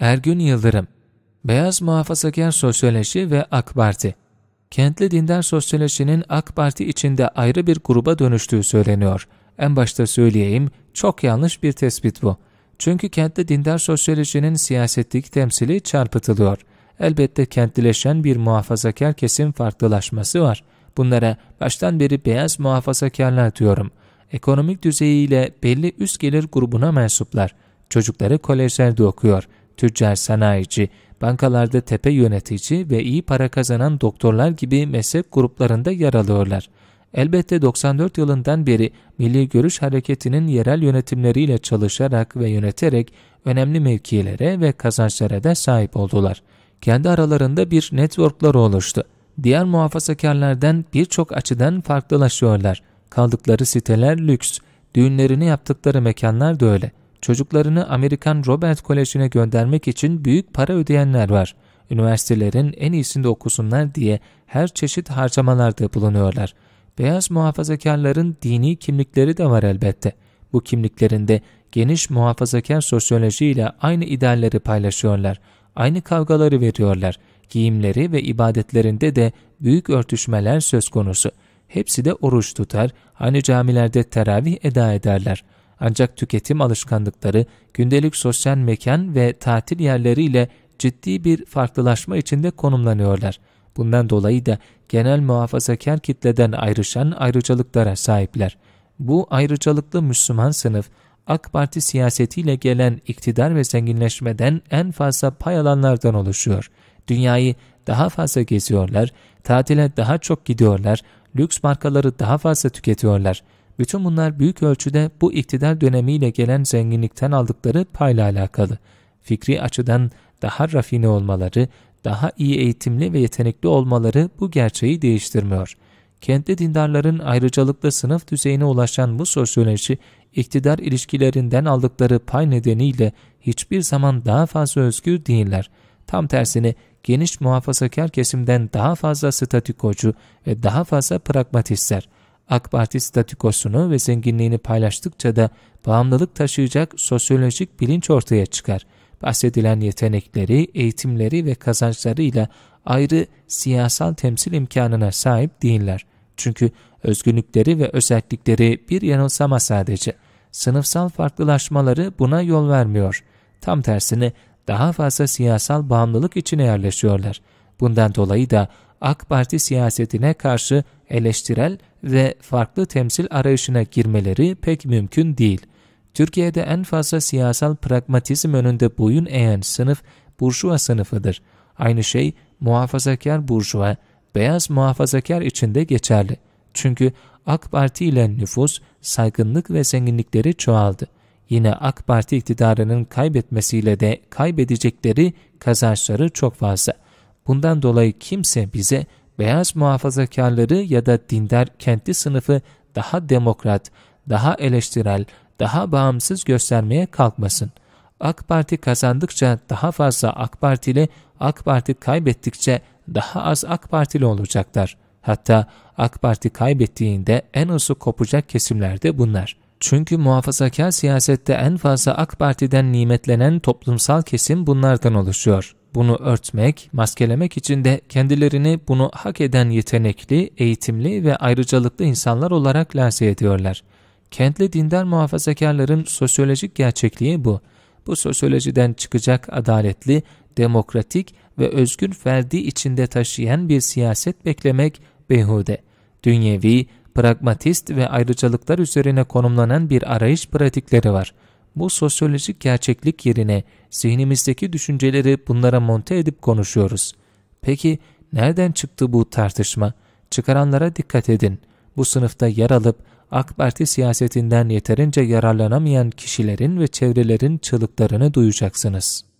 Ergün Yıldırım, Beyaz Muhafazakar Sosyoloji ve AK Parti Kentli dindar sosyolojinin AK Parti içinde ayrı bir gruba dönüştüğü söyleniyor. En başta söyleyeyim, çok yanlış bir tespit bu. Çünkü kentli dindar sosyolojinin siyasetlik temsili çarpıtılıyor. Elbette kentlileşen bir muhafazakar kesim farklılaşması var. Bunlara baştan beri beyaz muhafazakarlar diyorum. Ekonomik düzeyiyle belli üst gelir grubuna mensuplar. Çocukları kolejlerde okuyor tüccar, sanayici, bankalarda tepe yönetici ve iyi para kazanan doktorlar gibi meslek gruplarında yer alıyorlar. Elbette 94 yılından beri Milli Görüş Hareketi'nin yerel yönetimleriyle çalışarak ve yöneterek önemli mevkilere ve kazançlara da sahip oldular. Kendi aralarında bir networkları oluştu. Diğer muhafazakarlardan birçok açıdan farklılaşıyorlar. Kaldıkları siteler lüks, düğünlerini yaptıkları mekanlar da öyle.'' çocuklarını Amerikan Robert Koleji'ne göndermek için büyük para ödeyenler var. Üniversitelerin en iyisinde okusunlar diye her çeşit harcamalarda bulunuyorlar. Beyaz muhafazakarların dini kimlikleri de var elbette. Bu kimliklerinde geniş muhafazakar sosyolojiyle aynı idealleri paylaşıyorlar. Aynı kavgaları veriyorlar. Giyimleri ve ibadetlerinde de büyük örtüşmeler söz konusu. Hepsi de oruç tutar, aynı camilerde teravih eda ederler. Ancak tüketim alışkanlıkları, gündelik sosyal mekan ve tatil yerleriyle ciddi bir farklılaşma içinde konumlanıyorlar. Bundan dolayı da genel muhafazakar kitleden ayrışan ayrıcalıklara sahipler. Bu ayrıcalıklı Müslüman sınıf, AK Parti siyasetiyle gelen iktidar ve zenginleşmeden en fazla pay alanlardan oluşuyor. Dünyayı daha fazla geziyorlar, tatile daha çok gidiyorlar, lüks markaları daha fazla tüketiyorlar. Bütün bunlar büyük ölçüde bu iktidar dönemiyle gelen zenginlikten aldıkları payla alakalı. Fikri açıdan daha rafine olmaları, daha iyi eğitimli ve yetenekli olmaları bu gerçeği değiştirmiyor. Kentli dindarların ayrıcalıklı sınıf düzeyine ulaşan bu sosyoloji, iktidar ilişkilerinden aldıkları pay nedeniyle hiçbir zaman daha fazla özgür değiller. Tam tersine geniş muhafazakar kesimden daha fazla statikocu ve daha fazla pragmatistler. AK Parti statükosunu ve zenginliğini paylaştıkça da bağımlılık taşıyacak sosyolojik bilinç ortaya çıkar. Bahsedilen yetenekleri, eğitimleri ve kazançlarıyla ayrı siyasal temsil imkanına sahip değiller. Çünkü özgünlükleri ve özellikleri bir yanılsama sadece. Sınıfsal farklılaşmaları buna yol vermiyor. Tam tersine daha fazla siyasal bağımlılık içine yerleşiyorlar. Bundan dolayı da AK Parti siyasetine karşı eleştirel ve farklı temsil arayışına girmeleri pek mümkün değil. Türkiye'de en fazla siyasal pragmatizm önünde boyun eğen sınıf burjuva sınıfıdır. Aynı şey muhafazakar burjuva, beyaz muhafazakar içinde geçerli. Çünkü AK Parti ile nüfus, saygınlık ve zenginlikleri çoğaldı. Yine AK Parti iktidarının kaybetmesiyle de kaybedecekleri kazançları çok fazla. Bundan dolayı kimse bize beyaz muhafazakarları ya da dindar kentli sınıfı daha demokrat, daha eleştirel, daha bağımsız göstermeye kalkmasın. AK Parti kazandıkça daha fazla AK Partili, AK Parti kaybettikçe daha az AK Partili olacaklar. Hatta AK Parti kaybettiğinde en azı kopacak kesimlerde bunlar. Çünkü muhafazakar siyasette en fazla AK Parti'den nimetlenen toplumsal kesim bunlardan oluşuyor. Bunu örtmek, maskelemek için de kendilerini bunu hak eden yetenekli, eğitimli ve ayrıcalıklı insanlar olarak lanse ediyorlar. Kentli dindar muhafazakarların sosyolojik gerçekliği bu. Bu sosyolojiden çıkacak adaletli, demokratik ve özgür ferdi içinde taşıyan bir siyaset beklemek beyhude. Dünyevi, pragmatist ve ayrıcalıklar üzerine konumlanan bir arayış pratikleri var. Bu sosyolojik gerçeklik yerine zihnimizdeki düşünceleri bunlara monte edip konuşuyoruz. Peki nereden çıktı bu tartışma? Çıkaranlara dikkat edin. Bu sınıfta yer alıp AK Parti siyasetinden yeterince yararlanamayan kişilerin ve çevrelerin çığlıklarını duyacaksınız.''